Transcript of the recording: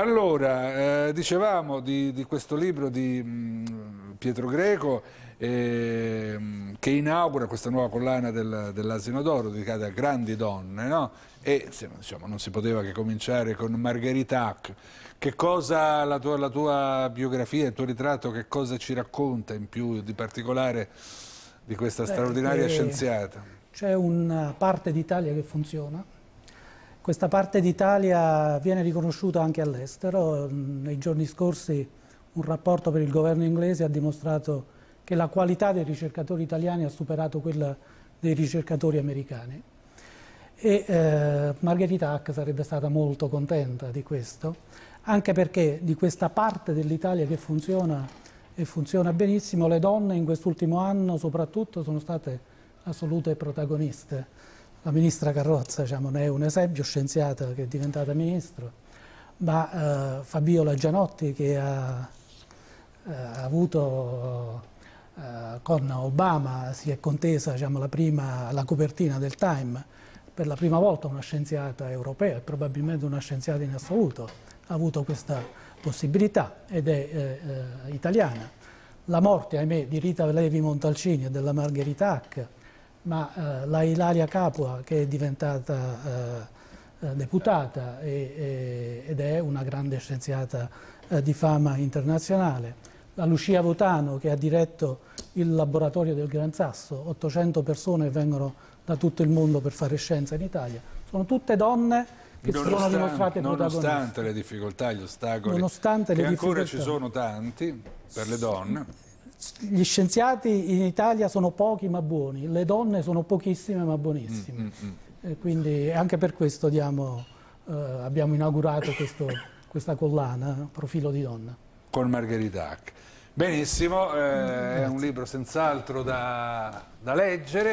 Allora, eh, dicevamo di, di, questo libro di mh, mm, Pietro Greco eh, che inaugura questa nuova collana del, dell'Asino d'Oro dedicata a grandi donne, no? E insomma, non si poteva che cominciare con Margherita Hack. Che cosa la tua, la tua biografia, il tuo ritratto, che cosa ci racconta in più di particolare di questa straordinaria Beh, scienziata? C'è una parte d'Italia che funziona, questa parte d'Italia viene riconosciuta anche all'estero. Mm, nei giorni scorsi un rapporto per il governo inglese ha dimostrato che la qualità dei ricercatori italiani ha superato quella dei ricercatori americani. E eh, Margherita Hack sarebbe stata molto contenta di questo, anche perché di questa parte dell'Italia che funziona e funziona benissimo, le donne in quest'ultimo anno soprattutto sono state assolute protagoniste. La ministra Carrozza diciamo, ne è un esempio, scienziata che è diventata ministro, ma eh, Fabiola Gianotti che ha, eh, avuto eh, con Obama, si è contesa diciamo, la, prima, la copertina del Time, per la prima volta una scienziata europea e probabilmente una scienziata in assoluto ha avuto questa possibilità ed è eh, eh, italiana. La morte, ahimè, di Rita Levi Montalcini e della Margherita Hack, ma eh, la Ilaria Capua che è diventata eh, eh, deputata e, e, ed è una grande scienziata eh, di fama internazionale, la Lucia Votano che ha diretto il laboratorio del Gran Sasso, 800 persone vengono da tutto il mondo per fare scienza in Italia, sono tutte donne che si sono dimostrate protagoniste. Nonostante le difficoltà, gli ostacoli, nonostante che ancora ci sono tanti per le donne, gli scienziati in Italia sono pochi ma buoni, le donne sono pochissime ma buonissime. Mm, mm, mm. quindi anche per questo diamo, eh, abbiamo inaugurato questo, questa collana, Profilo di donna. Con Margherita Hack. Benissimo, eh, è un libro senz'altro da, da leggere.